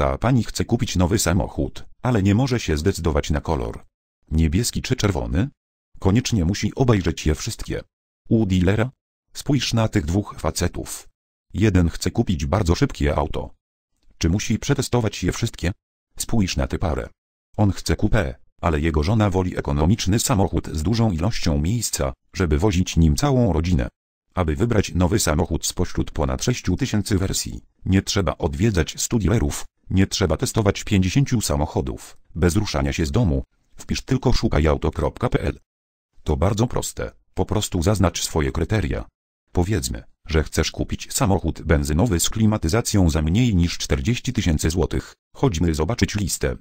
Ta pani chce kupić nowy samochód, ale nie może się zdecydować na kolor. Niebieski czy czerwony? Koniecznie musi obejrzeć je wszystkie. U dealera? Spójrz na tych dwóch facetów. Jeden chce kupić bardzo szybkie auto. Czy musi przetestować je wszystkie? Spójrz na tę parę. On chce kupę, ale jego żona woli ekonomiczny samochód z dużą ilością miejsca, żeby wozić nim całą rodzinę. Aby wybrać nowy samochód spośród ponad 6000 wersji, nie trzeba odwiedzać stu dealerów, nie trzeba testować 50 samochodów, bez ruszania się z domu. Wpisz tylko szukajauto.pl. To bardzo proste, po prostu zaznacz swoje kryteria. Powiedzmy, że chcesz kupić samochód benzynowy z klimatyzacją za mniej niż 40 tysięcy złotych. Chodźmy zobaczyć listę.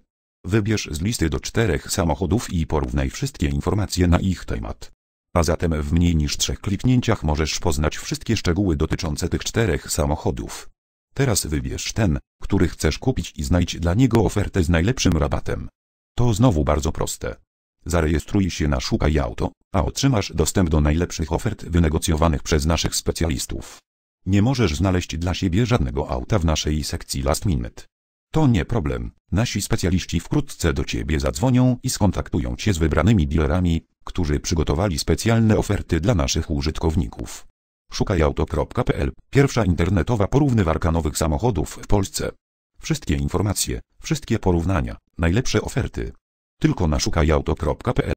Wybierz z listy do czterech samochodów i porównaj wszystkie informacje na ich temat. A zatem w mniej niż trzech kliknięciach możesz poznać wszystkie szczegóły dotyczące tych czterech samochodów. Teraz wybierz ten, który chcesz kupić i znajdź dla niego ofertę z najlepszym rabatem. To znowu bardzo proste. Zarejestruj się na Szukaj Auto, a otrzymasz dostęp do najlepszych ofert wynegocjowanych przez naszych specjalistów. Nie możesz znaleźć dla siebie żadnego auta w naszej sekcji Last Minute. To nie problem, nasi specjaliści wkrótce do Ciebie zadzwonią i skontaktują Cię z wybranymi dealerami, którzy przygotowali specjalne oferty dla naszych użytkowników. Szukajauto.pl Pierwsza internetowa porównywarka nowych samochodów w Polsce. Wszystkie informacje, wszystkie porównania, najlepsze oferty. Tylko na szukajauto.pl